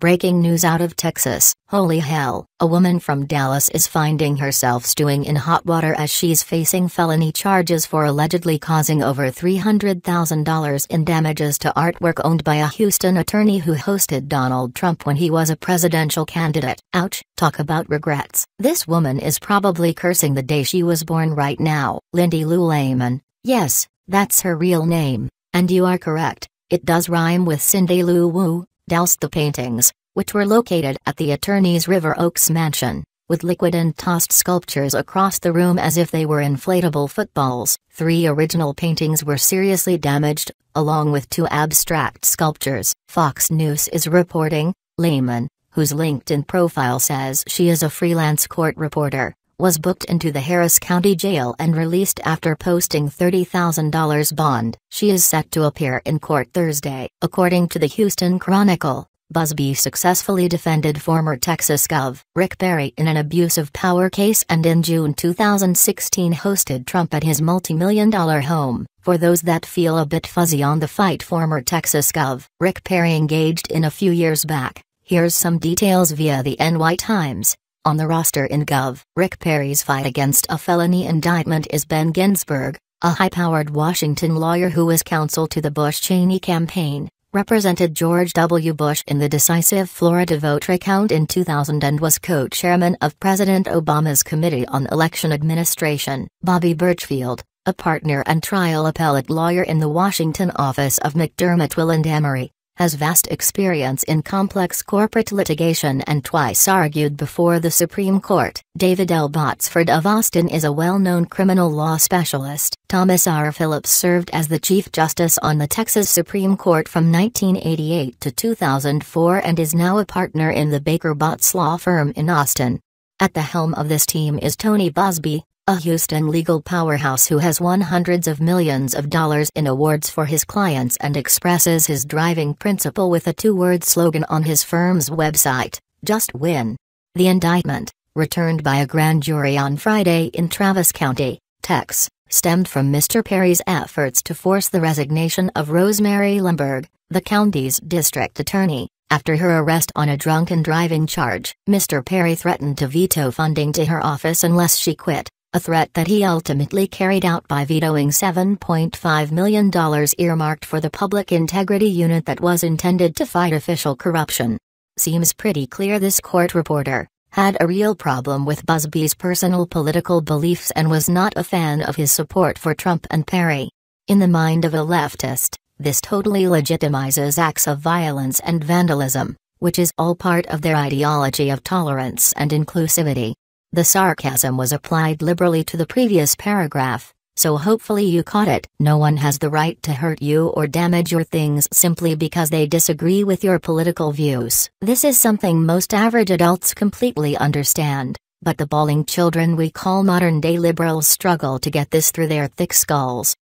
Breaking news out of Texas. Holy hell, a woman from Dallas is finding herself stewing in hot water as she's facing felony charges for allegedly causing over $300,000 in damages to artwork owned by a Houston attorney who hosted Donald Trump when he was a presidential candidate. Ouch, talk about regrets. This woman is probably cursing the day she was born right now. Lindy Lou Lehman. Yes, that's her real name, and you are correct. It does rhyme with Cindy Lou Woo, doused the paintings, which were located at the attorney's River Oaks mansion, with liquid and tossed sculptures across the room as if they were inflatable footballs. Three original paintings were seriously damaged, along with two abstract sculptures. Fox News is reporting, Lehman, whose LinkedIn profile says she is a freelance court reporter, was booked into the Harris County Jail and released after posting $30,000 bond. She is set to appear in court Thursday, according to the Houston Chronicle. Busby successfully defended former Texas Gov. Rick Perry in an abuse of power case and in June 2016 hosted Trump at his multi-million dollar home. For those that feel a bit fuzzy on the fight former Texas Gov. Rick Perry engaged in a few years back. Here's some details via the NY Times. On the roster in Gov, Rick Perry's fight against a felony indictment is Ben Ginsburg, a high powered Washington lawyer who was counsel to the Bush Cheney campaign, represented George W. Bush in the decisive Florida vote recount in 2000 and was co chairman of President Obama's Committee on Election Administration. Bobby Birchfield, a partner and trial appellate lawyer in the Washington office of McDermott Will and Emery, has vast experience in complex corporate litigation and twice argued before the Supreme Court. David L. Botsford of Austin is a well-known criminal law specialist. Thomas R. Phillips served as the Chief Justice on the Texas Supreme Court from 1988 to 2004 and is now a partner in the Baker Botts law firm in Austin. At the helm of this team is Tony Bosby, a Houston legal powerhouse who has won hundreds of millions of dollars in awards for his clients and expresses his driving principle with a two-word slogan on his firm's website, Just Win. The indictment, returned by a grand jury on Friday in Travis County, Tex, stemmed from Mr. Perry's efforts to force the resignation of Rosemary Lemberg, the county's district attorney, after her arrest on a drunken driving charge. Mr. Perry threatened to veto funding to her office unless she quit a threat that he ultimately carried out by vetoing $7.5 million earmarked for the Public Integrity Unit that was intended to fight official corruption. Seems pretty clear this court reporter had a real problem with Busby's personal political beliefs and was not a fan of his support for Trump and Perry. In the mind of a leftist, this totally legitimizes acts of violence and vandalism, which is all part of their ideology of tolerance and inclusivity. The sarcasm was applied liberally to the previous paragraph, so hopefully you caught it. No one has the right to hurt you or damage your things simply because they disagree with your political views. This is something most average adults completely understand, but the bawling children we call modern-day liberals struggle to get this through their thick skulls.